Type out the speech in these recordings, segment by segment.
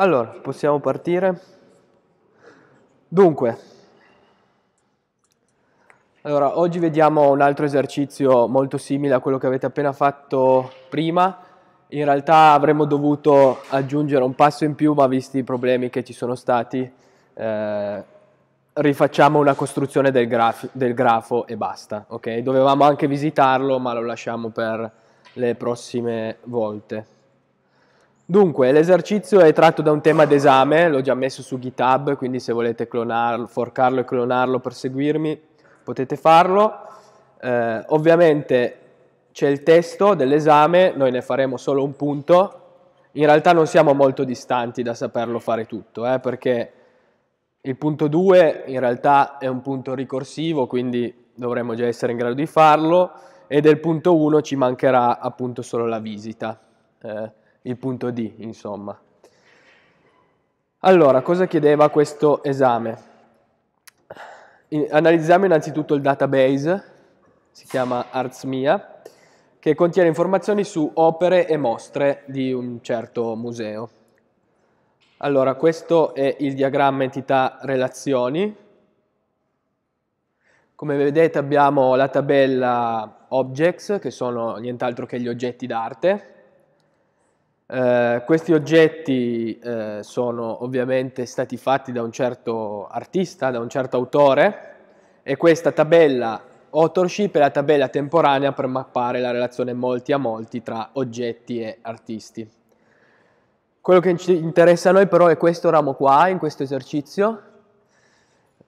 Allora, possiamo partire? Dunque, allora, oggi vediamo un altro esercizio molto simile a quello che avete appena fatto prima. In realtà avremmo dovuto aggiungere un passo in più, ma visti i problemi che ci sono stati, eh, rifacciamo una costruzione del, graf del grafo e basta. Okay? Dovevamo anche visitarlo, ma lo lasciamo per le prossime volte. Dunque, l'esercizio è tratto da un tema d'esame, l'ho già messo su GitHub, quindi se volete clonarlo, forcarlo e clonarlo per seguirmi potete farlo. Eh, ovviamente c'è il testo dell'esame, noi ne faremo solo un punto. In realtà non siamo molto distanti da saperlo fare tutto, eh, perché il punto 2 in realtà è un punto ricorsivo, quindi dovremmo già essere in grado di farlo, e del punto 1 ci mancherà appunto solo la visita. Eh, il punto D, insomma. Allora, cosa chiedeva questo esame? Analizziamo innanzitutto il database, si chiama ArtsMia, che contiene informazioni su opere e mostre di un certo museo. Allora, questo è il diagramma entità relazioni. Come vedete abbiamo la tabella objects, che sono nient'altro che gli oggetti d'arte, eh, questi oggetti eh, sono ovviamente stati fatti da un certo artista, da un certo autore e questa tabella authorship è la tabella temporanea per mappare la relazione molti a molti tra oggetti e artisti. Quello che ci interessa a noi però è questo ramo qua, in questo esercizio,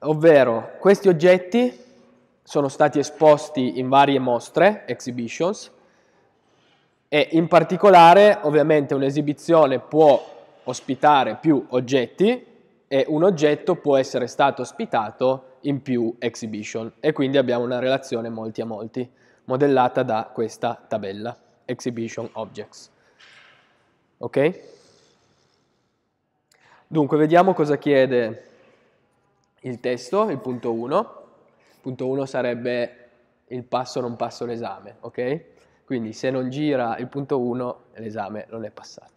ovvero questi oggetti sono stati esposti in varie mostre, exhibitions, e in particolare ovviamente un'esibizione può ospitare più oggetti e un oggetto può essere stato ospitato in più exhibition e quindi abbiamo una relazione molti a molti modellata da questa tabella exhibition objects ok dunque vediamo cosa chiede il testo il punto 1 il punto 1 sarebbe il passo non passo l'esame ok quindi se non gira il punto 1 l'esame non è passato.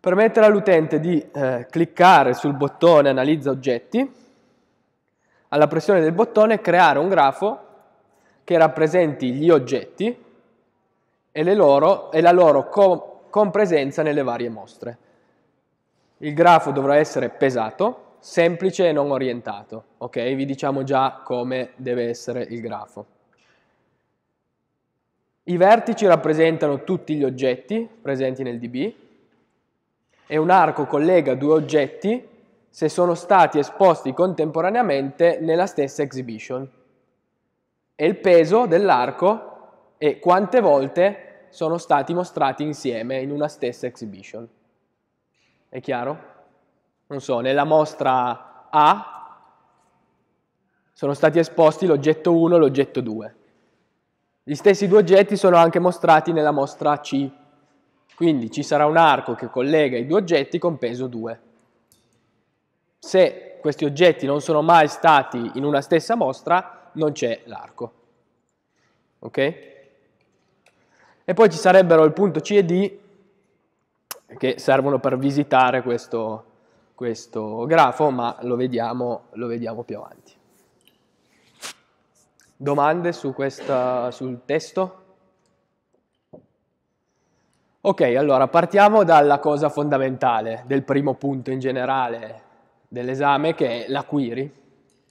Permettere all'utente di eh, cliccare sul bottone analizza oggetti, alla pressione del bottone creare un grafo che rappresenti gli oggetti e, loro, e la loro compresenza nelle varie mostre. Il grafo dovrà essere pesato, semplice e non orientato. Ok, vi diciamo già come deve essere il grafo. I vertici rappresentano tutti gli oggetti presenti nel DB e un arco collega due oggetti se sono stati esposti contemporaneamente nella stessa exhibition. E il peso dell'arco è quante volte sono stati mostrati insieme in una stessa exhibition. È chiaro? Non so, nella mostra A sono stati esposti l'oggetto 1 e l'oggetto 2. Gli stessi due oggetti sono anche mostrati nella mostra C. Quindi ci sarà un arco che collega i due oggetti con peso 2. Se questi oggetti non sono mai stati in una stessa mostra, non c'è l'arco. Ok? E poi ci sarebbero il punto C e D che servono per visitare questo, questo grafo, ma lo vediamo, lo vediamo più avanti. Domande su questa, sul testo? Ok, allora partiamo dalla cosa fondamentale del primo punto in generale dell'esame che è la query.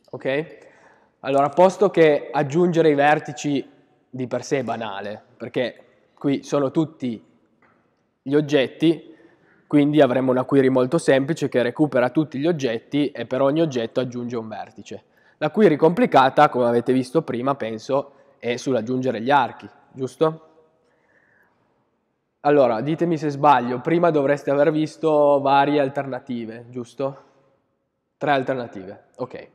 Ok? Allora, posto che aggiungere i vertici di per sé è banale, perché qui sono tutti gli oggetti, quindi avremo una query molto semplice che recupera tutti gli oggetti e per ogni oggetto aggiunge un vertice la query complicata, come avete visto prima, penso, è sull'aggiungere gli archi, giusto? Allora, ditemi se sbaglio, prima dovreste aver visto varie alternative, giusto? Tre alternative, ok.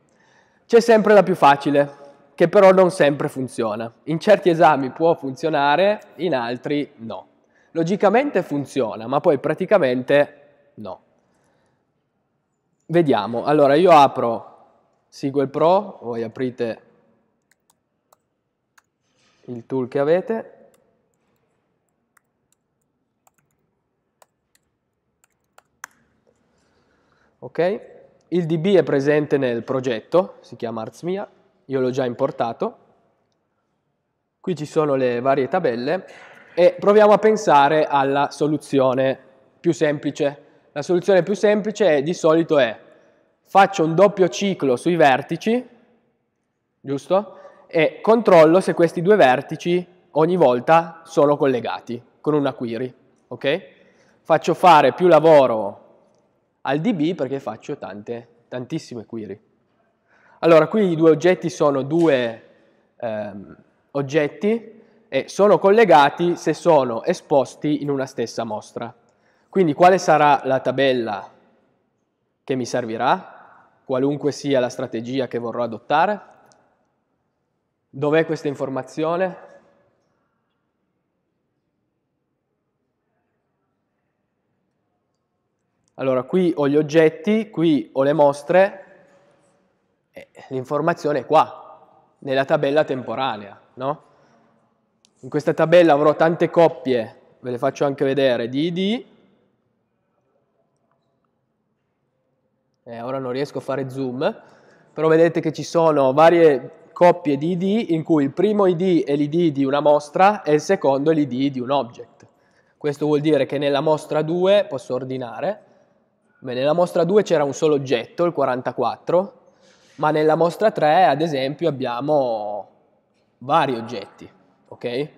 C'è sempre la più facile, che però non sempre funziona. In certi esami può funzionare, in altri no. Logicamente funziona, ma poi praticamente no. Vediamo, allora io apro SQL Pro, voi aprite il tool che avete ok? Il DB è presente nel progetto, si chiama ArtsMia, io l'ho già importato. Qui ci sono le varie tabelle e proviamo a pensare alla soluzione più semplice. La soluzione più semplice è, di solito è faccio un doppio ciclo sui vertici, giusto? E controllo se questi due vertici ogni volta sono collegati con una query, ok? Faccio fare più lavoro al DB perché faccio tante, tantissime query. Allora, qui i due oggetti sono due ehm, oggetti e sono collegati se sono esposti in una stessa mostra. Quindi quale sarà la tabella che mi servirà? qualunque sia la strategia che vorrò adottare? Dov'è questa informazione? Allora, qui ho gli oggetti, qui ho le mostre, eh, l'informazione è qua, nella tabella temporanea, no? In questa tabella avrò tante coppie, ve le faccio anche vedere, di ID, eh, ora non riesco a fare zoom, però vedete che ci sono varie coppie di ID in cui il primo ID è l'ID di una mostra e il secondo è l'ID di un object. Questo vuol dire che nella mostra 2 posso ordinare, Beh, nella mostra 2 c'era un solo oggetto, il 44, ma nella mostra 3 ad esempio abbiamo vari oggetti, ok?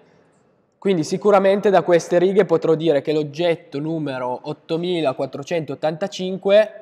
Quindi sicuramente da queste righe potrò dire che l'oggetto numero 8485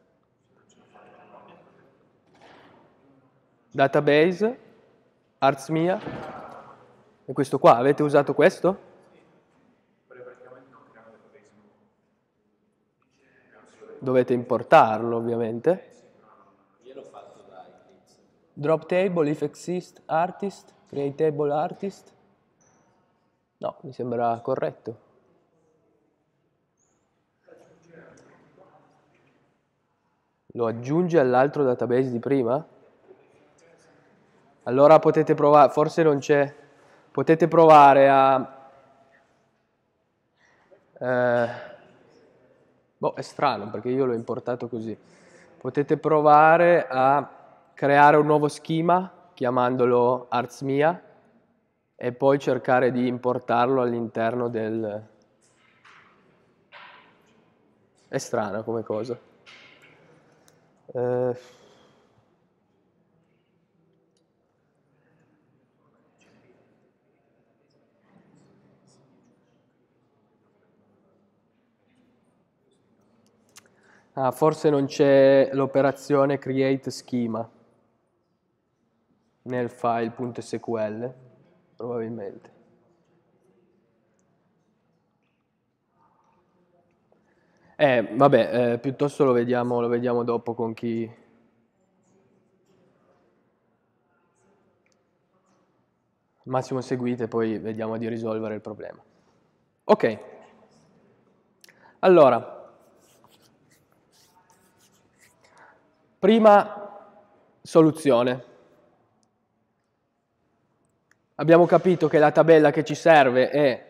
database, arts mia, e questo qua, avete usato questo? Dovete importarlo ovviamente. Io l'ho fatto da Eclipse. Drop table, if exist, artist, create table, artist. No, mi sembra corretto. Lo aggiunge all'altro database di prima? Allora potete provare, forse non c'è, potete provare a... Eh, boh, è strano perché io l'ho importato così. Potete provare a creare un nuovo schema chiamandolo ArtsMia e poi cercare di importarlo all'interno del... È strano come cosa. Eh, Ah, forse non c'è l'operazione create schema nel file.sql, probabilmente. Eh, vabbè, eh, piuttosto lo vediamo, lo vediamo dopo con chi, massimo seguite, poi vediamo di risolvere il problema. Ok, allora, Prima soluzione. Abbiamo capito che la tabella che ci serve è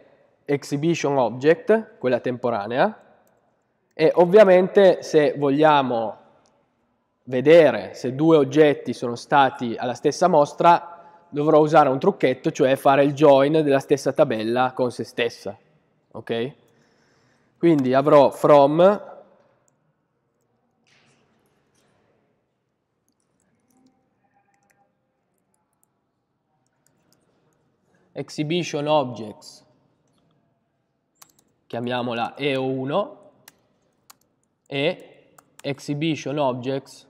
exhibition object, quella temporanea, e ovviamente se vogliamo vedere se due oggetti sono stati alla stessa mostra, dovrò usare un trucchetto, cioè fare il join della stessa tabella con se stessa. Ok? Quindi avrò from exhibition objects, chiamiamola EO1, e exhibition objects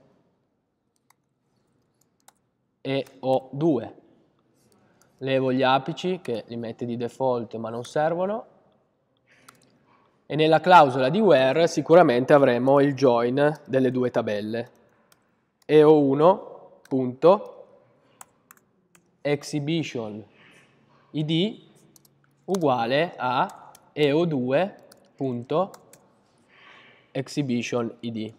EO2. Levo gli apici che li mette di default ma non servono e nella clausola di where sicuramente avremo il join delle due tabelle eo1.exhibition id uguale a eo 2exhibitionid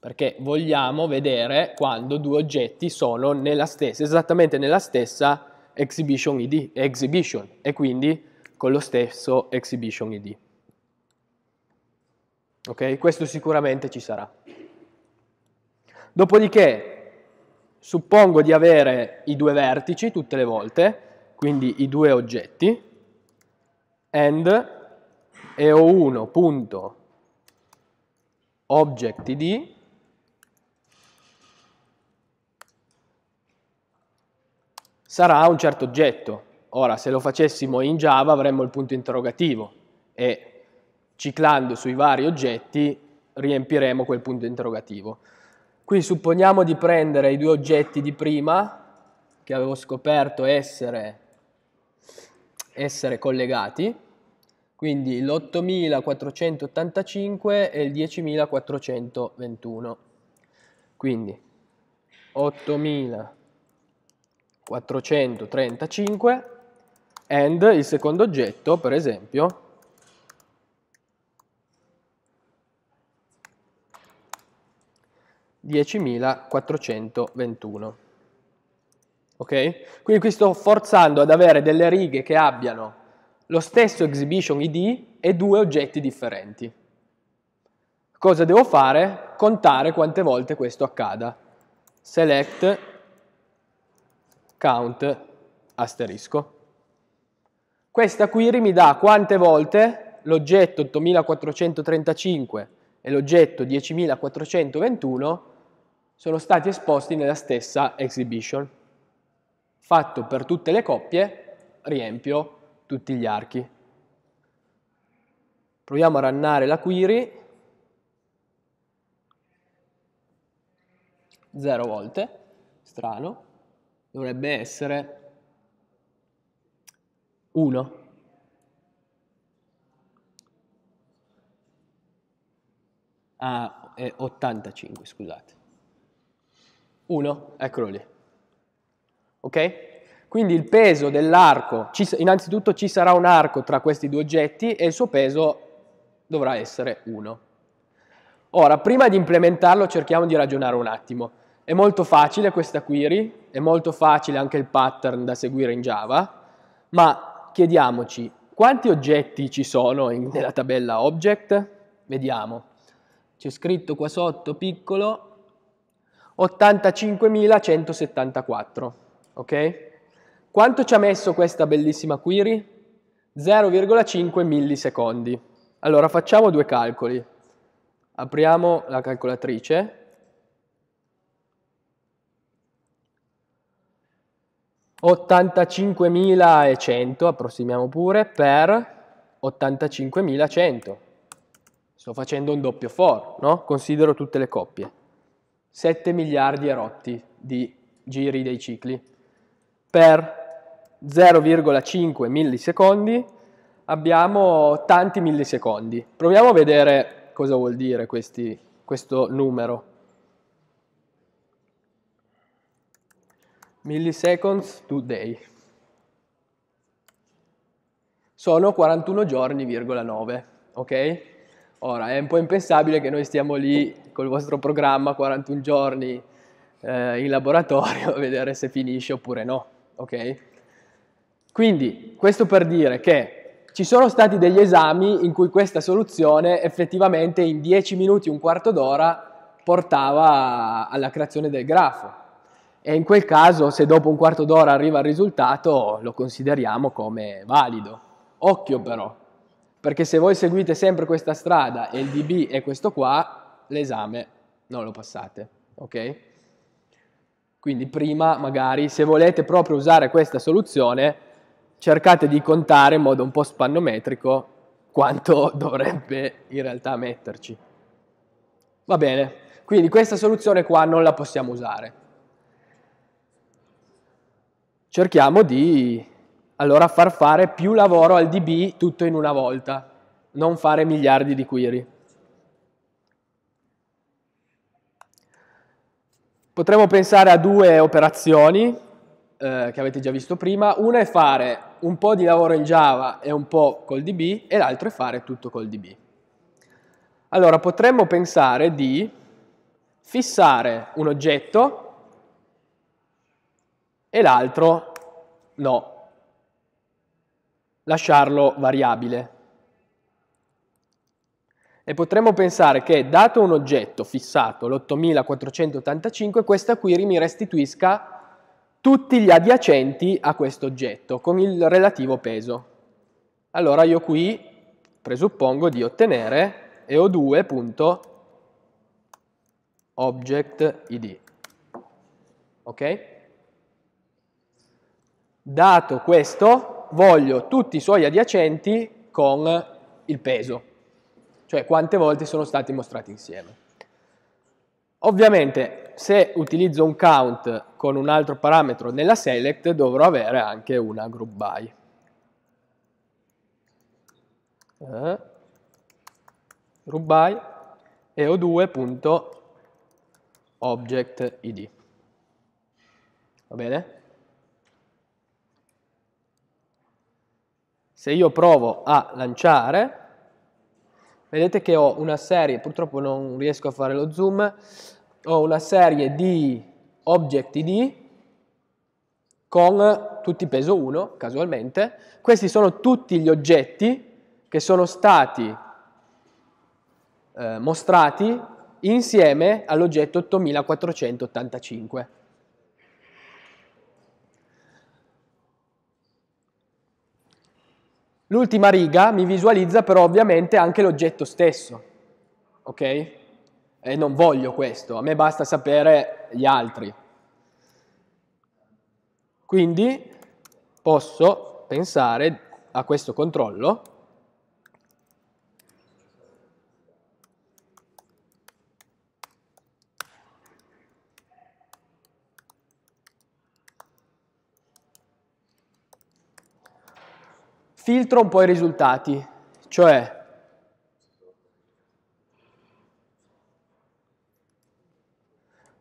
perché vogliamo vedere quando due oggetti sono nella stessa, esattamente nella stessa exhibition id, exhibition, e quindi con lo stesso exhibition id. Ok? Questo sicuramente ci sarà. Dopodiché suppongo di avere i due vertici tutte le volte, quindi i due oggetti, and eo id sarà un certo oggetto. Ora, se lo facessimo in Java avremmo il punto interrogativo e ciclando sui vari oggetti riempiremo quel punto interrogativo. Qui supponiamo di prendere i due oggetti di prima, che avevo scoperto essere, essere collegati, quindi l'8485 e il 10421. Quindi 8435 and il secondo oggetto, per esempio, 10.421. Ok? Quindi qui sto forzando ad avere delle righe che abbiano lo stesso exhibition ID e due oggetti differenti. Cosa devo fare? Contare quante volte questo accada. Select count asterisco. Questa query mi dà quante volte l'oggetto 8435 e l'oggetto 10421 sono stati esposti nella stessa exhibition. Fatto per tutte le coppie, riempio tutti gli archi. Proviamo a rannare la query 0 volte, strano, dovrebbe essere 1. Ah, 85, scusate. 1, eccolo lì. Ok? Quindi il peso dell'arco, innanzitutto ci sarà un arco tra questi due oggetti e il suo peso dovrà essere 1. Ora, prima di implementarlo cerchiamo di ragionare un attimo. È molto facile questa query, è molto facile anche il pattern da seguire in Java, ma chiediamoci quanti oggetti ci sono in, nella tabella object? Vediamo. C'è scritto qua sotto piccolo 85.174, ok? Quanto ci ha messo questa bellissima query? 0,5 millisecondi. Allora facciamo due calcoli. Apriamo la calcolatrice. ,100 approssimiamo pure per 85.100 sto facendo un doppio for no? considero tutte le coppie 7 miliardi e rotti di giri dei cicli per 0,5 millisecondi abbiamo tanti millisecondi. Proviamo a vedere cosa vuol dire questi, questo numero. Milliseconds today. Sono 41 giorni,9, ok? Ora, è un po' impensabile che noi stiamo lì col vostro programma 41 giorni eh, in laboratorio a vedere se finisce oppure no, ok? Quindi, questo per dire che ci sono stati degli esami in cui questa soluzione effettivamente in 10 minuti, un quarto d'ora, portava alla creazione del grafo. E in quel caso, se dopo un quarto d'ora arriva il risultato, lo consideriamo come valido. Occhio però, perché se voi seguite sempre questa strada e il DB è questo qua, l'esame non lo passate, ok? Quindi prima magari se volete proprio usare questa soluzione cercate di contare in modo un po' spannometrico quanto dovrebbe in realtà metterci. Va bene, quindi questa soluzione qua non la possiamo usare. Cerchiamo di allora far fare più lavoro al DB tutto in una volta, non fare miliardi di query. Potremmo pensare a due operazioni eh, che avete già visto prima. Una è fare un po' di lavoro in Java e un po' col DB e l'altra è fare tutto col DB. Allora, potremmo pensare di fissare un oggetto e l'altro no, lasciarlo variabile. E potremmo pensare che, dato un oggetto fissato, l'8485, questa query mi restituisca tutti gli adiacenti a questo oggetto, con il relativo peso. Allora io qui presuppongo di ottenere eo2.objectid. Ok? Dato questo, voglio tutti i suoi adiacenti con il peso cioè quante volte sono stati mostrati insieme. Ovviamente se utilizzo un count con un altro parametro nella select dovrò avere anche una group by. Eh, group by e eo2.objectid. Va bene? Se io provo a lanciare vedete che ho una serie, purtroppo non riesco a fare lo zoom, ho una serie di object ID con tutti peso 1, casualmente. Questi sono tutti gli oggetti che sono stati eh, mostrati insieme all'oggetto 8485. L'ultima riga mi visualizza però ovviamente anche l'oggetto stesso, ok? E non voglio questo, a me basta sapere gli altri. Quindi posso pensare a questo controllo filtro un po' i risultati, cioè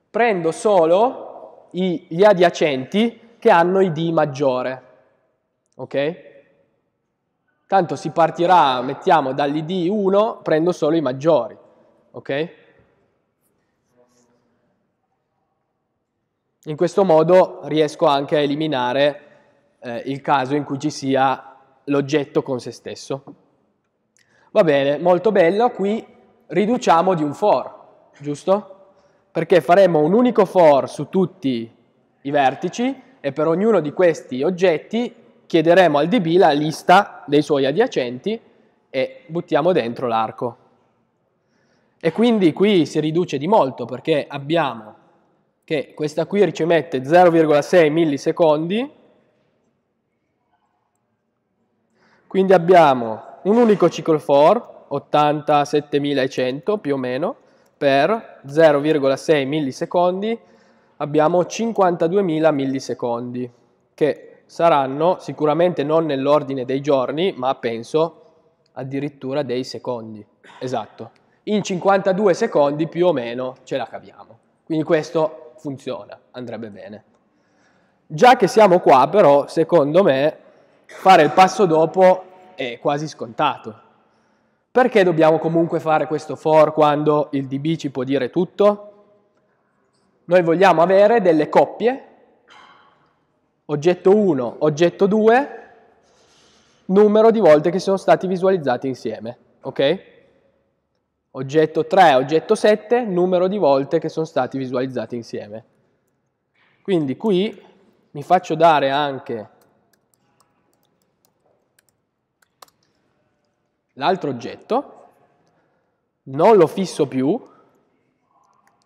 prendo solo i, gli adiacenti che hanno i D maggiore, ok? Tanto si partirà, mettiamo dall'ID 1, prendo solo i maggiori, ok? In questo modo riesco anche a eliminare eh, il caso in cui ci sia l'oggetto con se stesso. Va bene, molto bello, qui riduciamo di un for, giusto? Perché faremo un unico for su tutti i vertici e per ognuno di questi oggetti chiederemo al DB la lista dei suoi adiacenti e buttiamo dentro l'arco. E quindi qui si riduce di molto perché abbiamo che questa qui ricevette 0,6 millisecondi Quindi abbiamo un unico ciclo for, 87100 più o meno, per 0,6 millisecondi abbiamo 52.000 millisecondi, che saranno sicuramente non nell'ordine dei giorni, ma penso addirittura dei secondi. Esatto. In 52 secondi più o meno ce la caviamo. Quindi questo funziona, andrebbe bene. Già che siamo qua però, secondo me, fare il passo dopo è quasi scontato. Perché dobbiamo comunque fare questo for quando il DB ci può dire tutto? Noi vogliamo avere delle coppie, oggetto 1, oggetto 2, numero di volte che sono stati visualizzati insieme, ok? Oggetto 3, oggetto 7, numero di volte che sono stati visualizzati insieme. Quindi qui mi faccio dare anche l'altro oggetto, non lo fisso più,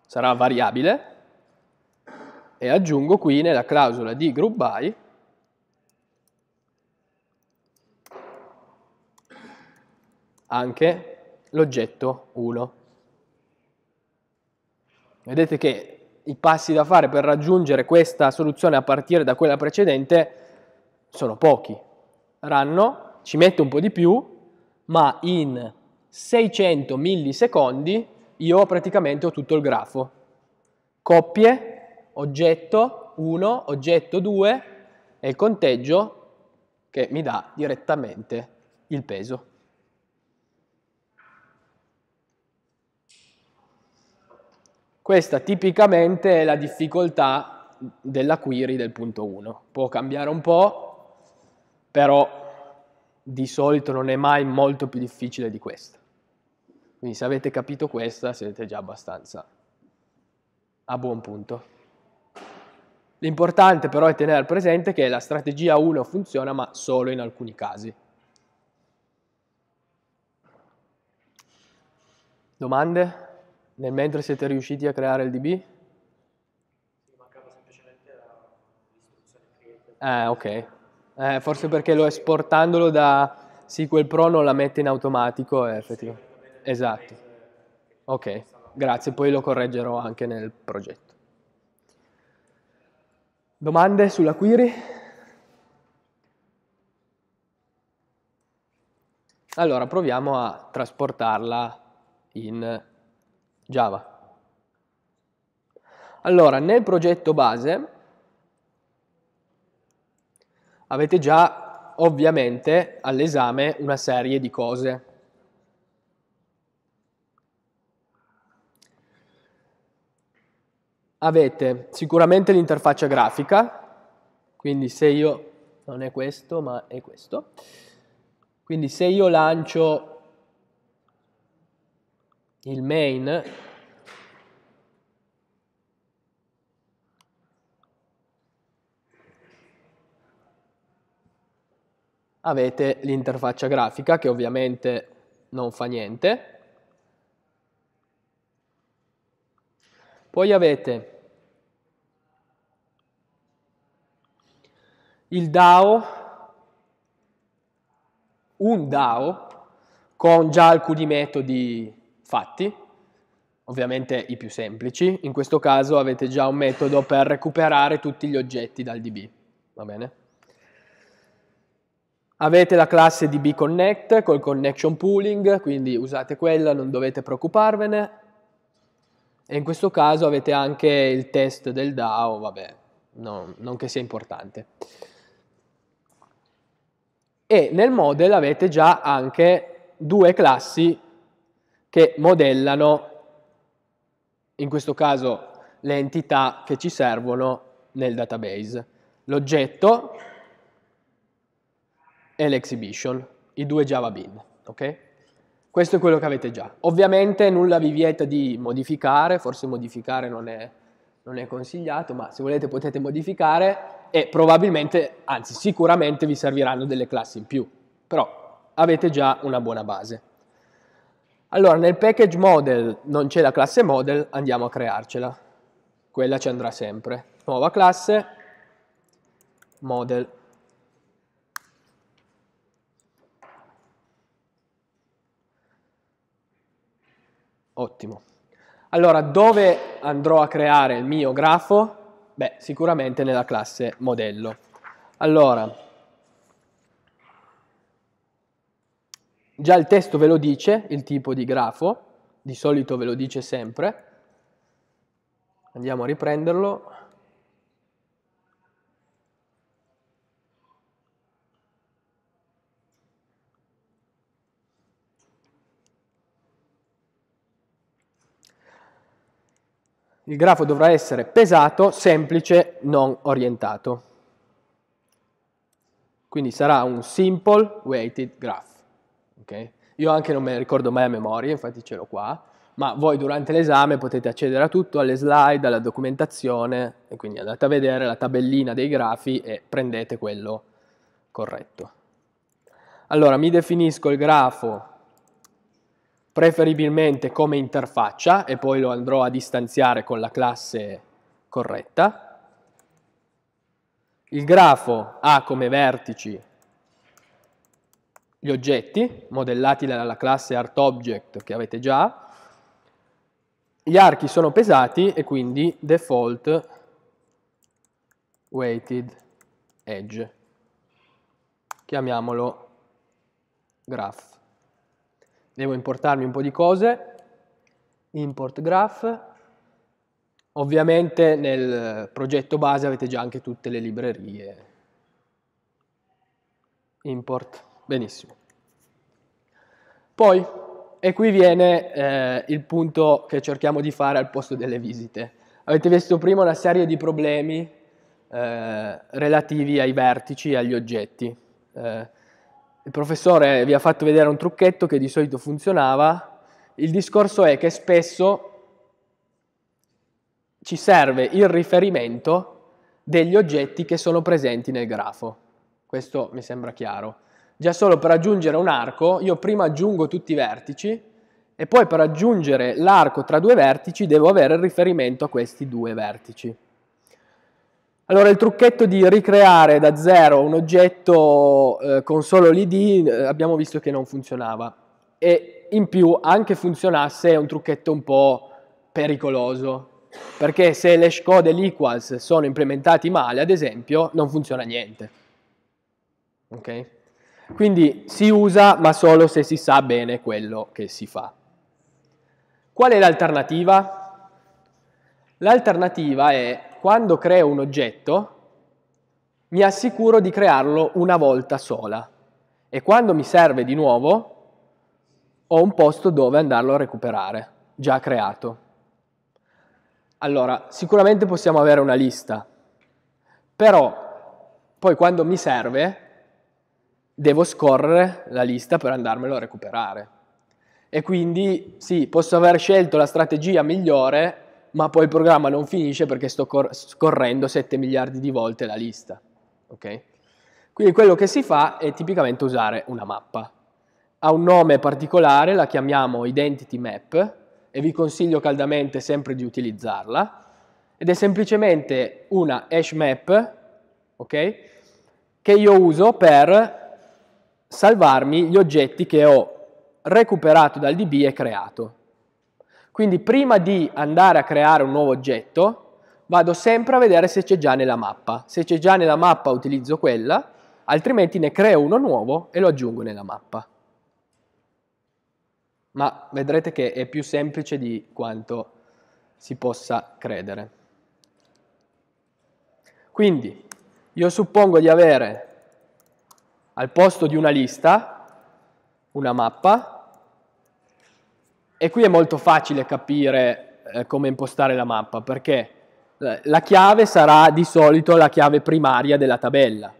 sarà variabile, e aggiungo qui nella clausola di group by anche l'oggetto 1. Vedete che i passi da fare per raggiungere questa soluzione a partire da quella precedente sono pochi. Ranno, ci mette un po' di più, ma in 600 millisecondi io praticamente ho tutto il grafo. Coppie, oggetto 1, oggetto 2 e il conteggio che mi dà direttamente il peso. Questa tipicamente è la difficoltà della query del punto 1. Può cambiare un po', però di solito non è mai molto più difficile di questa. Quindi se avete capito questa siete già abbastanza a buon punto. L'importante però è tenere presente che la strategia 1 funziona ma solo in alcuni casi. Domande? Nel mentre siete riusciti a creare il DB? Mancava semplicemente la l'istruzione create. Eh, ah, ok. Eh, forse perché lo esportandolo da SQL Pro non la mette in automatico, eh, effettivamente. Esatto. Ok, grazie, poi lo correggerò anche nel progetto. Domande sulla query? Allora, proviamo a trasportarla in Java. Allora, nel progetto base avete già ovviamente all'esame una serie di cose. Avete sicuramente l'interfaccia grafica, quindi se io, non è questo ma è questo, quindi se io lancio il main avete l'interfaccia grafica che ovviamente non fa niente. Poi avete il DAO, un DAO con già alcuni metodi fatti, ovviamente i più semplici. In questo caso avete già un metodo per recuperare tutti gli oggetti dal DB, va bene? Avete la classe DB Connect col connection pooling, quindi usate quella, non dovete preoccuparvene. E in questo caso avete anche il test del DAO, vabbè, no, non che sia importante. E nel model avete già anche due classi che modellano, in questo caso, le entità che ci servono nel database. L'oggetto, e l'exhibition, i due Java bin, ok? Questo è quello che avete già. Ovviamente nulla vi vieta di modificare, forse modificare non è, non è consigliato, ma se volete potete modificare e probabilmente, anzi sicuramente vi serviranno delle classi in più, però avete già una buona base. Allora, nel package model non c'è la classe model, andiamo a crearcela. Quella ci andrà sempre. Nuova classe, model. Ottimo. Allora, dove andrò a creare il mio grafo? Beh, sicuramente nella classe modello. Allora, già il testo ve lo dice, il tipo di grafo, di solito ve lo dice sempre. Andiamo a riprenderlo. il grafo dovrà essere pesato, semplice, non orientato. Quindi sarà un simple weighted graph. Okay? Io anche non me ne ricordo mai a memoria, infatti ce l'ho qua, ma voi durante l'esame potete accedere a tutto, alle slide, alla documentazione, e quindi andate a vedere la tabellina dei grafi e prendete quello corretto. Allora, mi definisco il grafo preferibilmente come interfaccia e poi lo andrò a distanziare con la classe corretta. Il grafo ha come vertici gli oggetti modellati dalla classe ArtObject che avete già. Gli archi sono pesati e quindi default weighted edge. Chiamiamolo graph devo importarmi un po' di cose, import graph, ovviamente nel progetto base avete già anche tutte le librerie, import, benissimo. Poi, e qui viene eh, il punto che cerchiamo di fare al posto delle visite. Avete visto prima una serie di problemi eh, relativi ai vertici e agli oggetti. Eh, il professore vi ha fatto vedere un trucchetto che di solito funzionava, il discorso è che spesso ci serve il riferimento degli oggetti che sono presenti nel grafo. Questo mi sembra chiaro. Già solo per aggiungere un arco, io prima aggiungo tutti i vertici e poi per aggiungere l'arco tra due vertici devo avere il riferimento a questi due vertici. Allora il trucchetto di ricreare da zero un oggetto eh, con solo l'ID eh, abbiamo visto che non funzionava e in più anche funzionasse è un trucchetto un po' pericoloso perché se l'hash code e l'equals sono implementati male ad esempio non funziona niente. Ok? Quindi si usa ma solo se si sa bene quello che si fa. Qual è l'alternativa? L'alternativa è quando creo un oggetto mi assicuro di crearlo una volta sola e quando mi serve di nuovo ho un posto dove andarlo a recuperare, già creato. Allora, sicuramente possiamo avere una lista, però poi quando mi serve devo scorrere la lista per andarmelo a recuperare. E quindi sì, posso aver scelto la strategia migliore ma poi il programma non finisce perché sto cor- scorrendo 7 miliardi di volte la lista. Okay? Quindi quello che si fa è tipicamente usare una mappa. Ha un nome particolare, la chiamiamo Identity Map e vi consiglio caldamente sempre di utilizzarla ed è semplicemente una hash map okay, che io uso per salvarmi gli oggetti che ho recuperato dal DB e creato. Quindi prima di andare a creare un nuovo oggetto, vado sempre a vedere se c'è già nella mappa. Se c'è già nella mappa utilizzo quella, altrimenti ne creo uno nuovo e lo aggiungo nella mappa. Ma vedrete che è più semplice di quanto si possa credere. Quindi, io suppongo di avere al posto di una lista una mappa e qui è molto facile capire eh, come impostare la mappa, perché eh, la chiave sarà di solito la chiave primaria della tabella.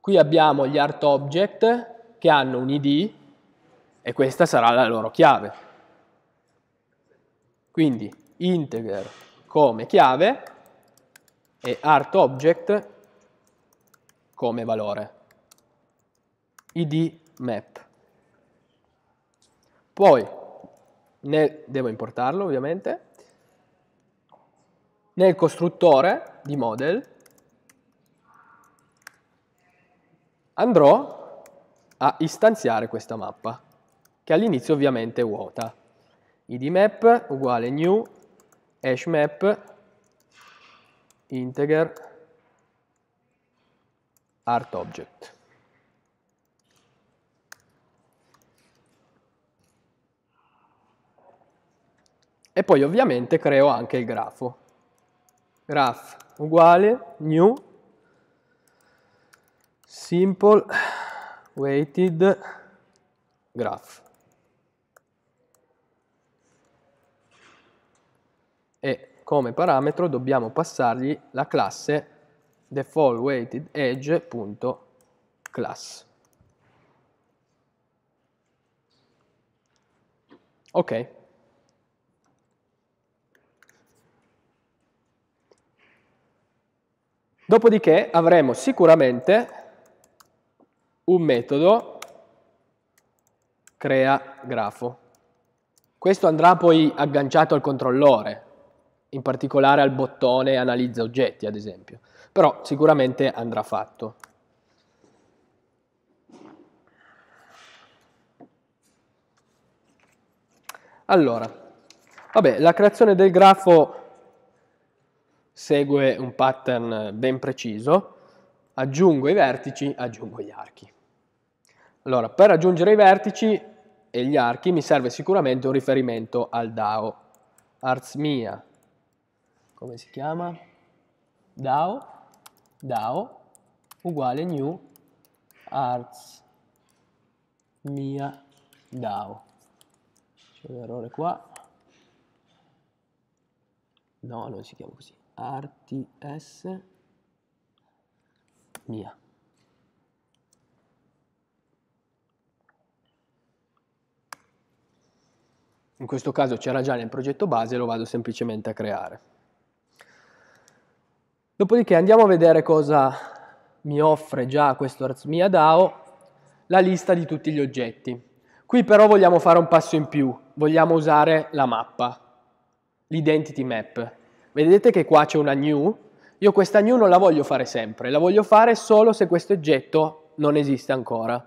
Qui abbiamo gli art object che hanno un id e questa sarà la loro chiave. Quindi integer come chiave e art object come valore. id map. Poi nel, devo importarlo ovviamente. Nel costruttore di model andrò a istanziare questa mappa, che all'inizio ovviamente è vuota. idmap uguale new hash map integer art object. e poi ovviamente creo anche il grafo. Graph uguale new simple weighted graph. E come parametro dobbiamo passargli la classe default weighted edge.class. Ok. Dopodiché avremo sicuramente un metodo crea grafo. Questo andrà poi agganciato al controllore, in particolare al bottone analizza oggetti ad esempio, però sicuramente andrà fatto. Allora, vabbè, la creazione del grafo segue un pattern ben preciso, aggiungo i vertici, aggiungo gli archi. Allora, per aggiungere i vertici e gli archi mi serve sicuramente un riferimento al DAO. Arzmia, come si chiama? DAO, DAO uguale new arts mia DAO. C'è un errore qua. No, non si chiama così. RTS mia. In questo caso c'era già nel progetto base, lo vado semplicemente a creare. Dopodiché andiamo a vedere cosa mi offre già questo Arzmia DAO, la lista di tutti gli oggetti. Qui però vogliamo fare un passo in più, vogliamo usare la mappa, l'identity map. Vedete che qua c'è una new? Io questa new non la voglio fare sempre, la voglio fare solo se questo oggetto non esiste ancora.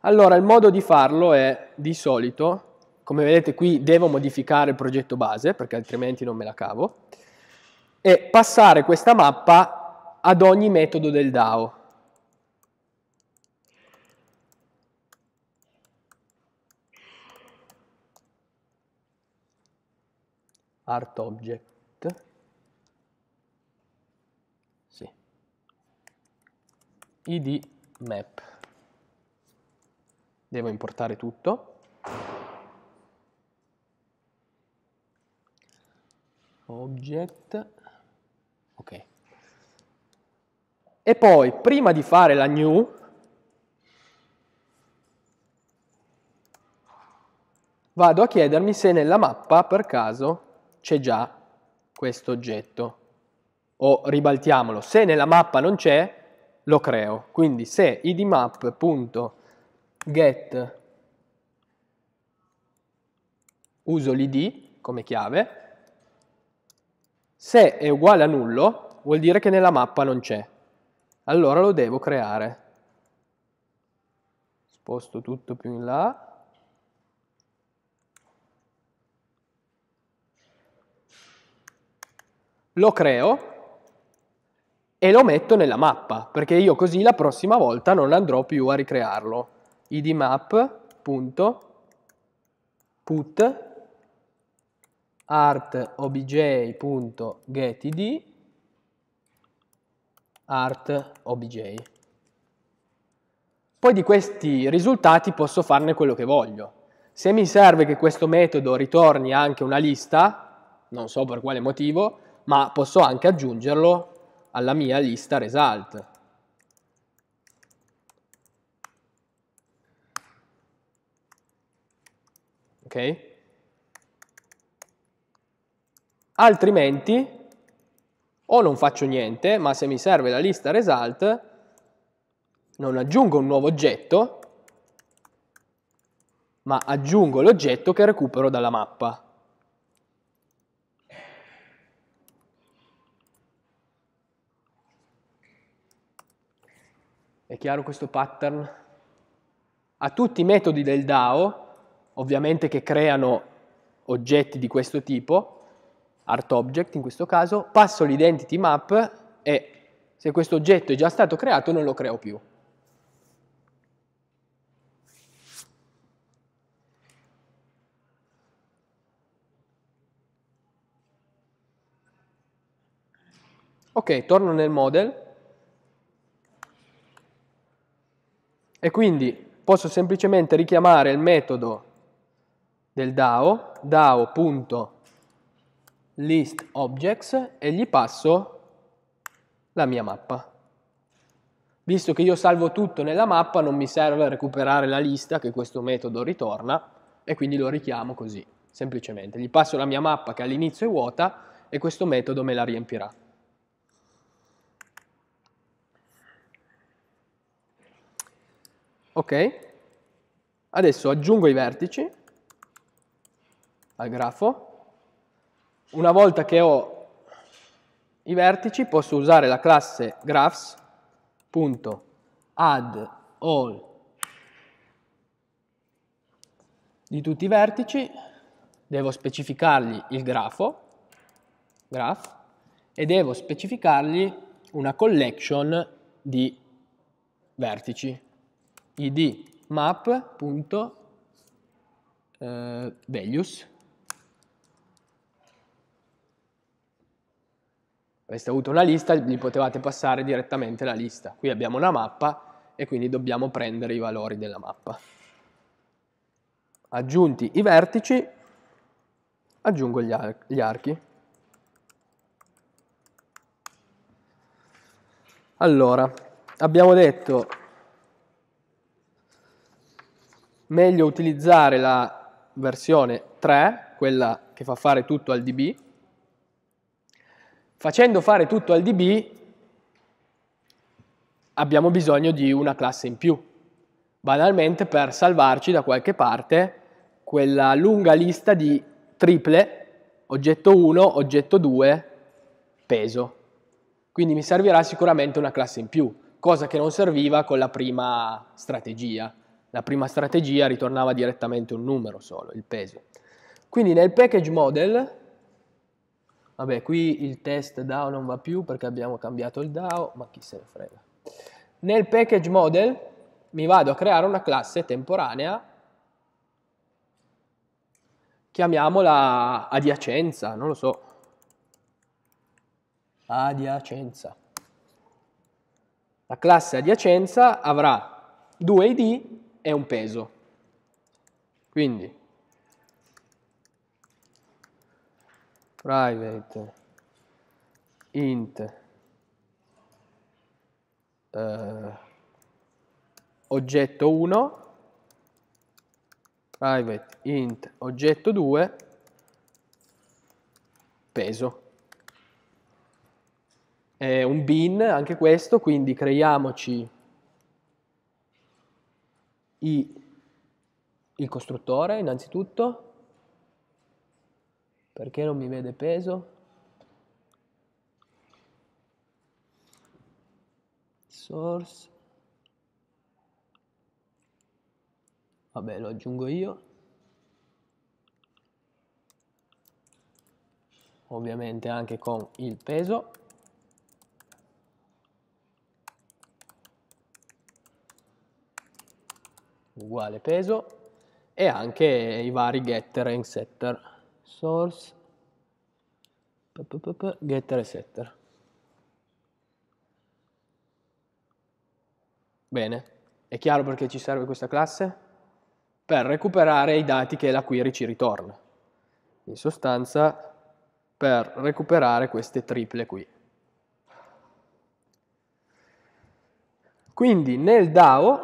Allora, il modo di farlo è, di solito, come vedete qui devo modificare il progetto base, perché altrimenti non me la cavo, e passare questa mappa ad ogni metodo del DAO. Art object. id map. Devo importare tutto. Object. Ok. E poi, prima di fare la new, vado a chiedermi se nella mappa, per caso, c'è già questo oggetto. O ribaltiamolo, se nella mappa non c'è, lo creo. Quindi se idmap.get uso l'id come chiave, se è uguale a nullo vuol dire che nella mappa non c'è. Allora lo devo creare. Sposto tutto più in là. Lo creo e lo metto nella mappa, perché io così la prossima volta non andrò più a ricrearlo. idmap.put artobj.getid artobj. Poi di questi risultati posso farne quello che voglio. Se mi serve che questo metodo ritorni anche una lista, non so per quale motivo, ma posso anche aggiungerlo alla mia lista result. Ok? Altrimenti o non faccio niente, ma se mi serve la lista result non aggiungo un nuovo oggetto, ma aggiungo l'oggetto che recupero dalla mappa. È chiaro questo pattern? A tutti i metodi del DAO, ovviamente che creano oggetti di questo tipo, art object in questo caso, passo l'identity map e se questo oggetto è già stato creato non lo creo più. Ok, torno nel model E quindi posso semplicemente richiamare il metodo del DAO, DAO.listObjects e gli passo la mia mappa. Visto che io salvo tutto nella mappa non mi serve recuperare la lista che questo metodo ritorna e quindi lo richiamo così, semplicemente. Gli passo la mia mappa che all'inizio è vuota e questo metodo me la riempirà. Ok? Adesso aggiungo i vertici al grafo. Una volta che ho i vertici posso usare la classe graphs.addAll di tutti i vertici, devo specificargli il grafo, graph, e devo specificargli una collection di vertici, id map.values. Eh, Avete avuto una lista, gli potevate passare direttamente la lista. Qui abbiamo una mappa e quindi dobbiamo prendere i valori della mappa. Aggiunti i vertici, aggiungo gli, ar gli archi. Allora, abbiamo detto meglio utilizzare la versione 3, quella che fa fare tutto al DB. Facendo fare tutto al DB abbiamo bisogno di una classe in più, banalmente per salvarci da qualche parte quella lunga lista di triple, oggetto 1, oggetto 2, peso. Quindi mi servirà sicuramente una classe in più, cosa che non serviva con la prima strategia la prima strategia ritornava direttamente un numero solo, il peso. Quindi nel package model, vabbè qui il test DAO non va più perché abbiamo cambiato il DAO, ma chi se ne frega. Nel package model mi vado a creare una classe temporanea, chiamiamola adiacenza, non lo so, adiacenza. La classe adiacenza avrà due id è un peso. Quindi private int eh, oggetto 1 private int oggetto 2 peso è un bin anche questo quindi creiamoci i, il costruttore innanzitutto, perché non mi vede peso? Source. Vabbè, lo aggiungo io. Ovviamente anche con il peso. uguale peso e anche i vari getter e setter source getter e setter bene è chiaro perché ci serve questa classe? per recuperare i dati che la query ci ritorna in sostanza per recuperare queste triple qui quindi nel DAO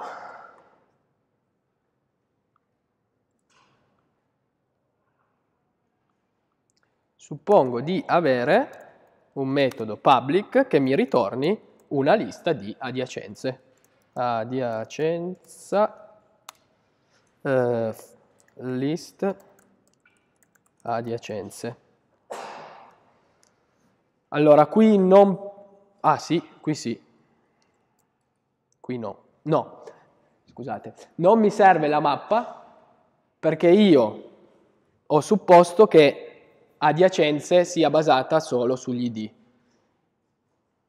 suppongo di avere un metodo public che mi ritorni una lista di adiacenze. Adiacenza eh, list adiacenze. Allora, qui non... Ah sì, qui sì. Qui no. No, scusate. Non mi serve la mappa perché io ho supposto che adiacenze sia basata solo sugli D.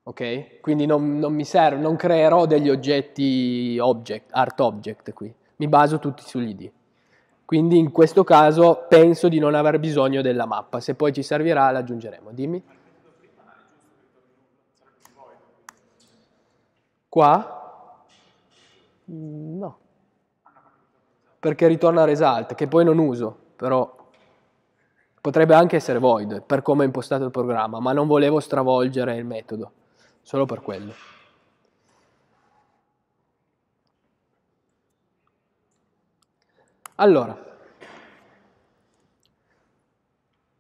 Ok? Quindi non, non, mi serve, non creerò degli oggetti object, art object qui, mi baso tutti sugli D. Quindi in questo caso penso di non aver bisogno della mappa, se poi ci servirà l'aggiungeremo. Dimmi. Qua? No. Perché ritorna result, che poi non uso, però Potrebbe anche essere void per come è impostato il programma, ma non volevo stravolgere il metodo, solo per quello. Allora,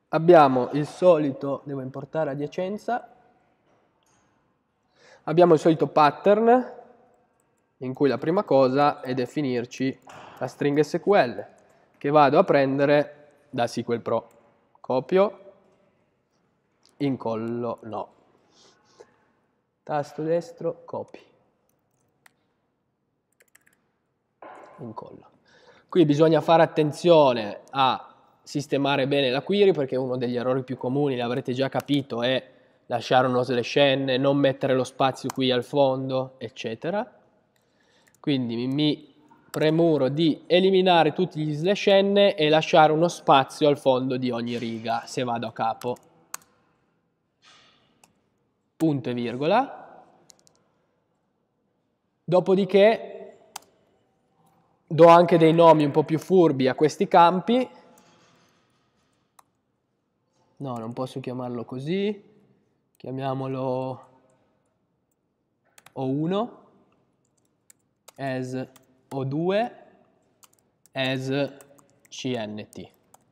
abbiamo il solito, devo importare adiacenza, abbiamo il solito pattern in cui la prima cosa è definirci la stringa SQL che vado a prendere da SQL Pro copio, incollo no. Tasto destro, copi, Incollo. Qui bisogna fare attenzione a sistemare bene la query perché uno degli errori più comuni, l'avrete già capito, è lasciare uno slash n, non mettere lo spazio qui al fondo, eccetera. Quindi mi premuro di eliminare tutti gli slash n e lasciare uno spazio al fondo di ogni riga se vado a capo punto e virgola dopodiché do anche dei nomi un po' più furbi a questi campi no non posso chiamarlo così chiamiamolo O1 as o2 as CNT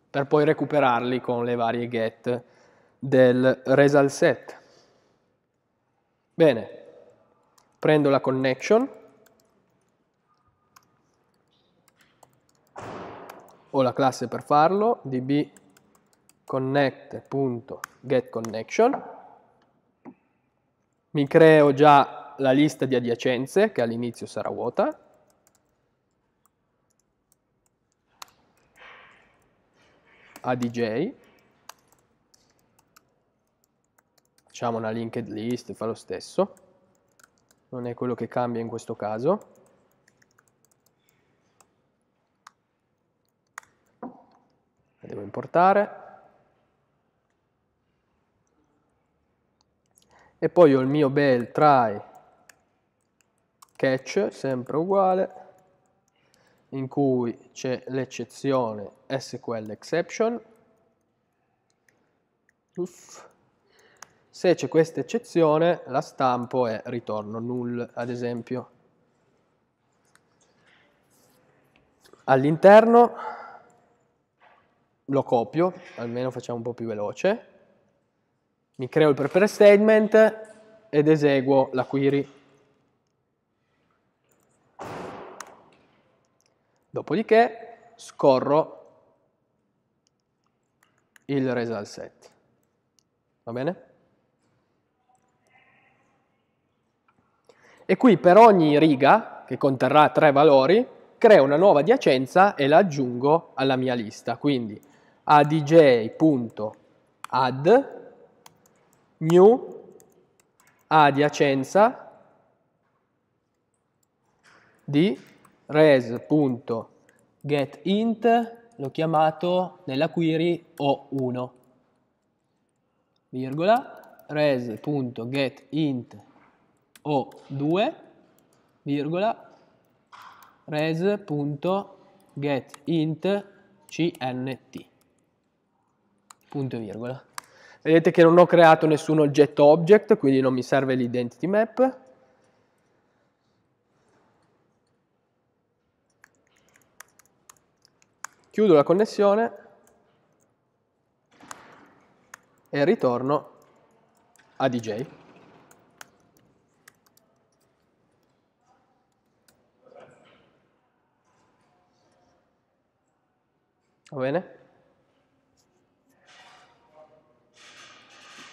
per poi recuperarli con le varie get del result set. Bene, prendo la connection ho la classe per farlo db connect.getConnection mi creo già la lista di adiacenze che all'inizio sarà vuota a facciamo una linked list, fa lo stesso, non è quello che cambia in questo caso. La devo importare. E poi ho il mio bel try catch, sempre uguale, in cui c'è l'eccezione SQL exception. Uff. Se c'è questa eccezione la stampo e ritorno null ad esempio. All'interno lo copio, almeno facciamo un po' più veloce, mi creo il prepare statement ed eseguo la query. Dopodiché scorro il result set. Va bene? E qui per ogni riga, che conterrà tre valori, creo una nuova adiacenza e la aggiungo alla mia lista. Quindi adj.add new adiacenza di res.getInt l'ho chiamato nella query O1, virgola, res.getInt O2, virgola, res.getInt CNT, punto e virgola. Vedete che non ho creato nessun oggetto object, quindi non mi serve l'identity map, chiudo la connessione e ritorno a DJ. Va bene?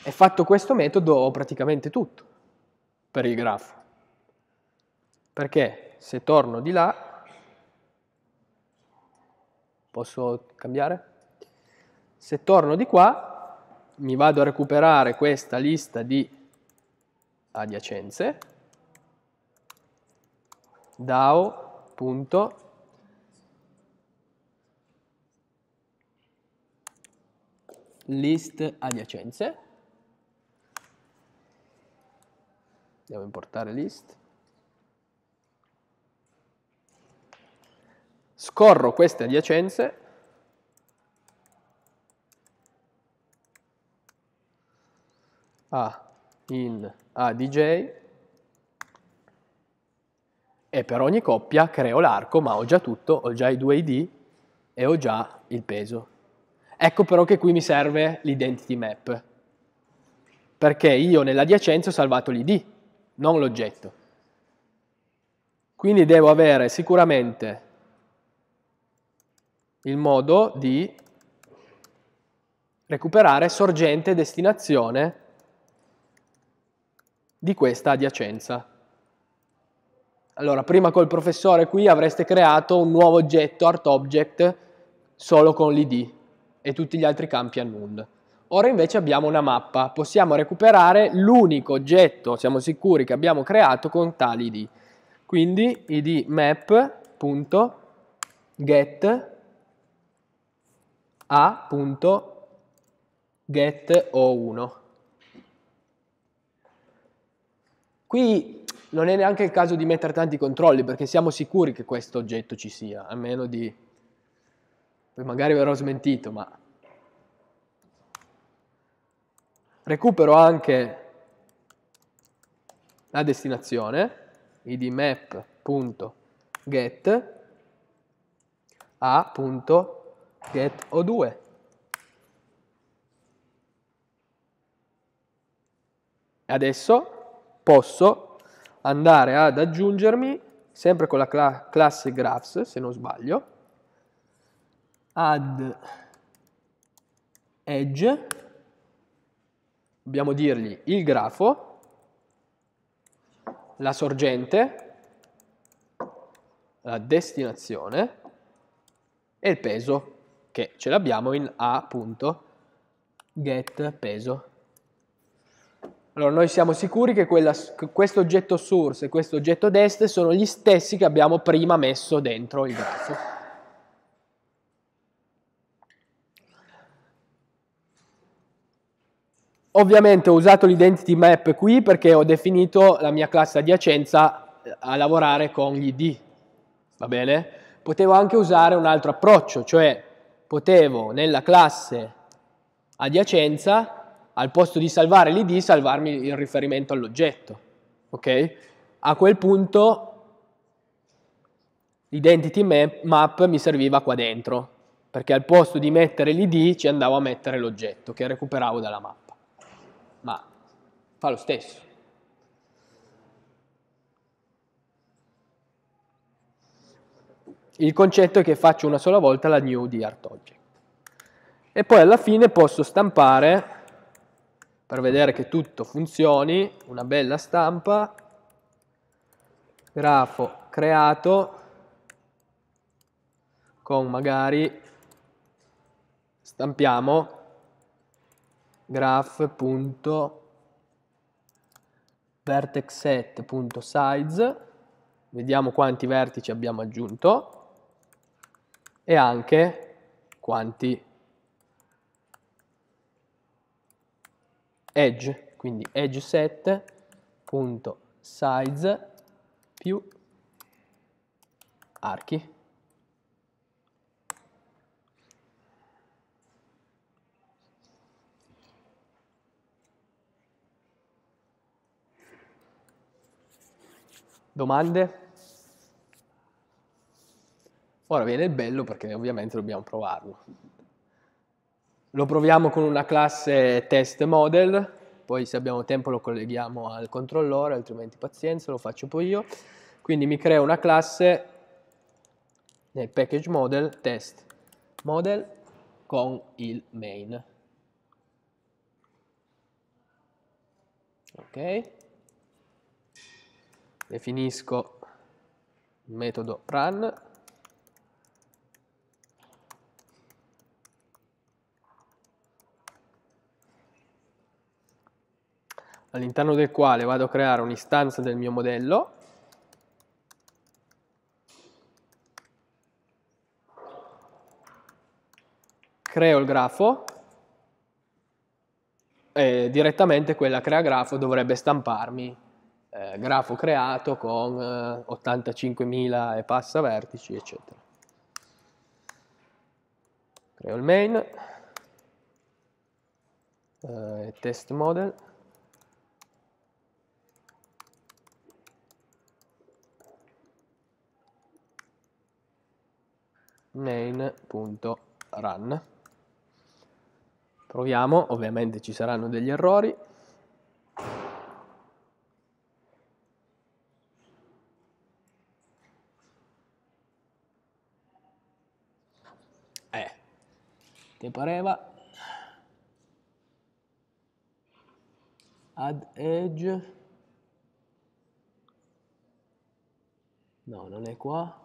E fatto questo metodo ho praticamente tutto per il grafo. Perché se torno di là Posso cambiare? Se torno di qua, mi vado a recuperare questa lista di adiacenze, DAO, punto, list adiacenze, andiamo a importare list, Scorro queste adiacenze A in A di e per ogni coppia creo l'arco, ma ho già tutto, ho già i due ID e ho già il peso. Ecco però che qui mi serve l'identity map, perché io nell'adiacenza ho salvato l'ID, non l'oggetto. Quindi devo avere sicuramente il modo di recuperare sorgente e destinazione di questa adiacenza. Allora, prima col professore qui avreste creato un nuovo oggetto, ArtObject solo con l'id e tutti gli altri campi a null. Ora invece abbiamo una mappa, possiamo recuperare l'unico oggetto, siamo sicuri, che abbiamo creato con tali id. Quindi id map.get a.getO1. Qui non è neanche il caso di mettere tanti controlli perché siamo sicuri che questo oggetto ci sia, a meno di... Poi magari verrò smentito, ma... Recupero anche la destinazione, idmap.get a.getO1 get O2. Adesso posso andare ad aggiungermi, sempre con la cla classe graphs, se non sbaglio, add edge, dobbiamo dirgli il grafo, la sorgente, la destinazione e il peso che ce l'abbiamo in a.get peso. Allora, noi siamo sicuri che, quella, che questo oggetto source e questo oggetto dest sono gli stessi che abbiamo prima messo dentro il grafo. Ovviamente ho usato l'identity map qui perché ho definito la mia classe adiacenza eh, a lavorare con gli id, va bene? Potevo anche usare un altro approccio, cioè potevo nella classe adiacenza, al posto di salvare l'id, salvarmi il riferimento all'oggetto. ok A quel punto l'identity map mi serviva qua dentro, perché al posto di mettere l'id ci andavo a mettere l'oggetto che recuperavo dalla mappa. Ma fa lo stesso. Il concetto è che faccio una sola volta la new di art E poi alla fine posso stampare, per vedere che tutto funzioni, una bella stampa, grafo creato, con magari stampiamo graph.vertexset.size vediamo quanti vertici abbiamo aggiunto e anche quanti edge, quindi edge set.size più archi. Domande? Ora viene il bello perché ovviamente dobbiamo provarlo. Lo proviamo con una classe test model, poi se abbiamo tempo lo colleghiamo al controllore, altrimenti pazienza, lo faccio poi io. Quindi mi creo una classe nel package model test model con il main. Ok. Definisco il metodo run all'interno del quale vado a creare un'istanza del mio modello creo il grafo e direttamente quella crea grafo dovrebbe stamparmi eh, grafo creato con eh, 85.000 e passa vertici eccetera creo il main eh, test model main.run proviamo ovviamente ci saranno degli errori eh ti pareva ad edge no non è qua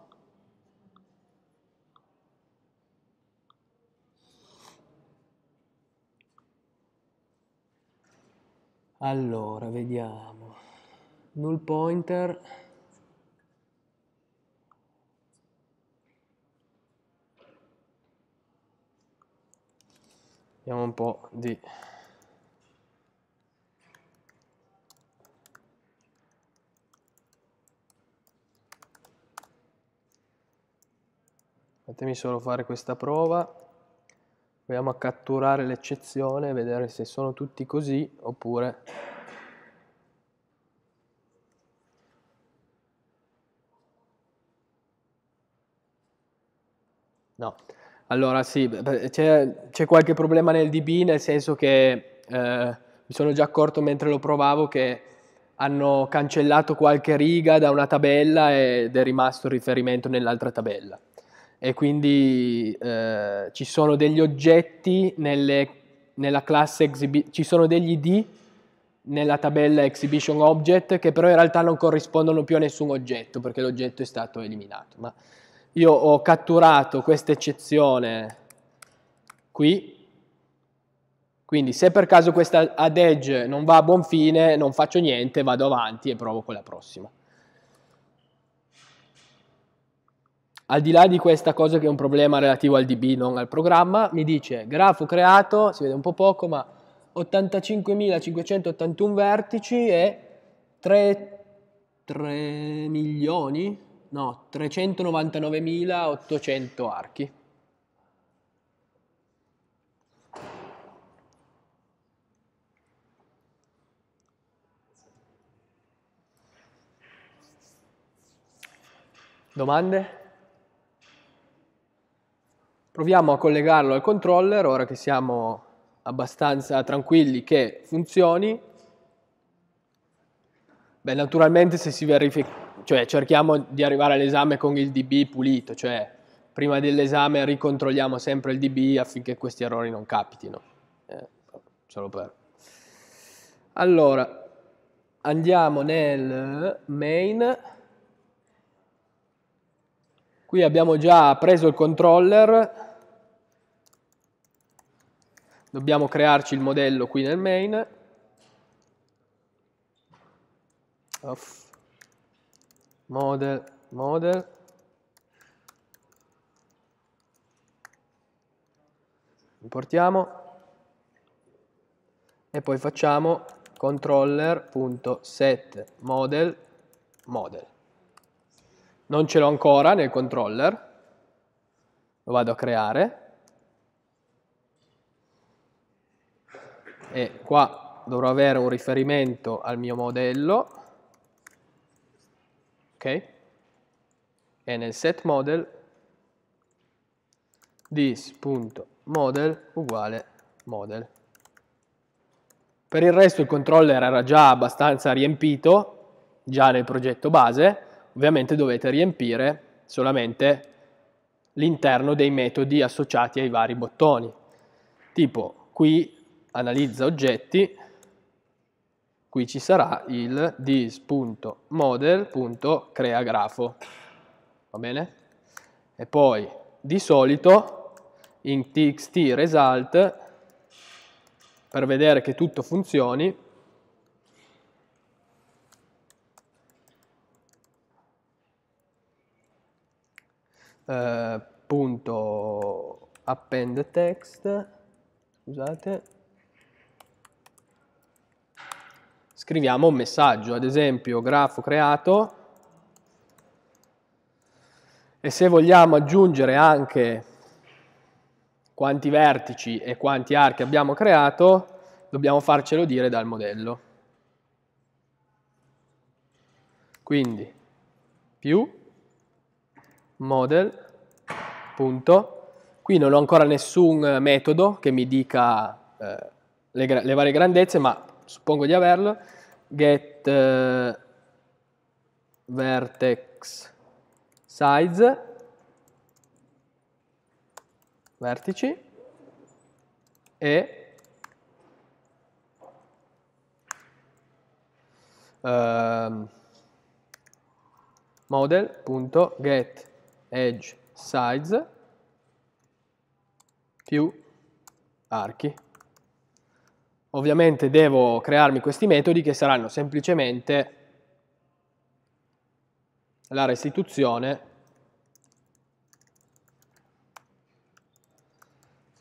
Allora, vediamo. Null pointer. Vediamo un po' di... Fatemi solo fare questa prova proviamo a catturare l'eccezione e vedere se sono tutti così oppure no allora sì c'è qualche problema nel DB nel senso che eh, mi sono già accorto mentre lo provavo che hanno cancellato qualche riga da una tabella ed è rimasto il riferimento nell'altra tabella e quindi eh, ci sono degli oggetti nelle, nella classe exhibi- ci sono degli ID nella tabella exhibition object che però in realtà non corrispondono più a nessun oggetto perché l'oggetto è stato eliminato. Ma io ho catturato questa eccezione qui, quindi se per caso questa ad edge non va a buon fine non faccio niente, vado avanti e provo quella prossima. al di là di questa cosa che è un problema relativo al DB, non al programma, mi dice grafo creato, si vede un po' poco, ma 85.581 vertici e 3, 3 milioni, no, 399.800 archi. Domande? Proviamo a collegarlo al controller, ora che siamo abbastanza tranquilli che funzioni. Beh, naturalmente se si verifica, cioè cerchiamo di arrivare all'esame con il DB pulito, cioè prima dell'esame ricontrolliamo sempre il DB affinché questi errori non capitino. Eh, solo per. Allora, andiamo nel main Qui abbiamo già preso il controller, dobbiamo crearci il modello qui nel main. Off. Model, model. Importiamo e poi facciamo controller.set model model non ce l'ho ancora nel controller, lo vado a creare e qua dovrò avere un riferimento al mio modello, ok? E nel set model this.model uguale model. Per il resto il controller era già abbastanza riempito, già nel progetto base, ovviamente dovete riempire solamente l'interno dei metodi associati ai vari bottoni. Tipo qui analizza oggetti, qui ci sarà il dis.model.creagrafo, va bene? E poi di solito in txt result per vedere che tutto funzioni Eh, punto append text, scusate, scriviamo un messaggio, ad esempio grafo creato, e se vogliamo aggiungere anche quanti vertici e quanti archi abbiamo creato, dobbiamo farcelo dire dal modello. Quindi più model. Punto. Qui non ho ancora nessun eh, metodo che mi dica eh, le, le, varie grandezze, ma suppongo di averlo. Get eh, vertex size vertici e uh, ehm, model.get edge size più archi. Ovviamente devo crearmi questi metodi che saranno semplicemente la restituzione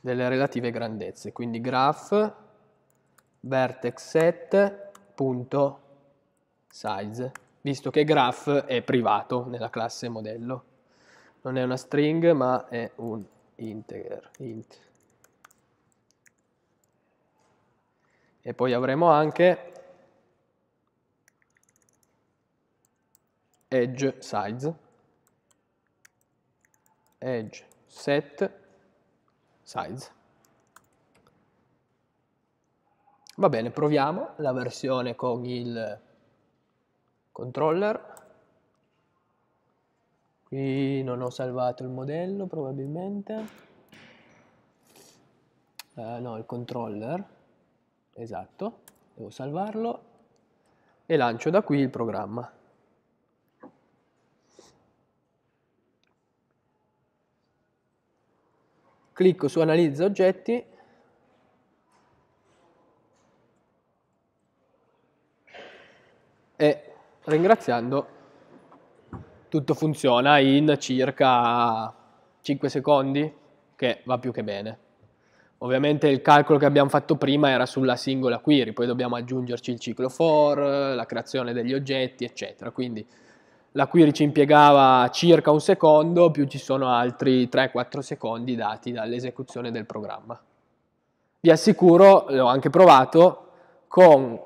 delle relative grandezze, quindi graph vertex set.size, visto che graph è privato nella classe modello non è una string ma è un integer int. e poi avremo anche edge size edge set size va bene proviamo la versione con il controller Qui non ho salvato il modello probabilmente. Eh, no, il controller. Esatto. Devo salvarlo. E lancio da qui il programma. Clicco su analizza oggetti. E ringraziando tutto funziona in circa 5 secondi, che va più che bene. Ovviamente il calcolo che abbiamo fatto prima era sulla singola query, poi dobbiamo aggiungerci il ciclo for, la creazione degli oggetti, eccetera. Quindi la query ci impiegava circa un secondo, più ci sono altri 3-4 secondi dati dall'esecuzione del programma. Vi assicuro, l'ho anche provato, con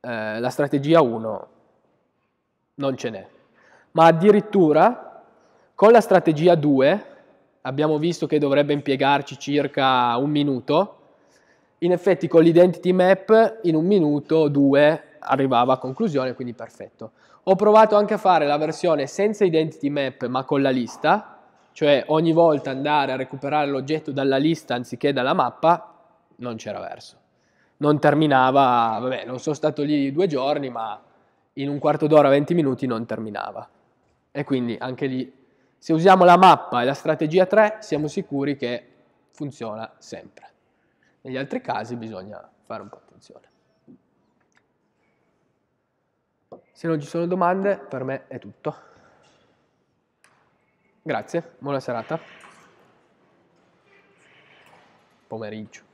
eh, la strategia 1 non ce n'è ma addirittura con la strategia 2, abbiamo visto che dovrebbe impiegarci circa un minuto, in effetti con l'identity map in un minuto o due arrivava a conclusione, quindi perfetto. Ho provato anche a fare la versione senza identity map ma con la lista, cioè ogni volta andare a recuperare l'oggetto dalla lista anziché dalla mappa, non c'era verso. Non terminava, vabbè, non sono stato lì due giorni, ma in un quarto d'ora, venti minuti non terminava. E quindi anche lì, se usiamo la mappa e la strategia 3, siamo sicuri che funziona sempre. Negli altri casi bisogna fare un po' attenzione. Se non ci sono domande, per me è tutto. Grazie, buona serata. Pomeriggio.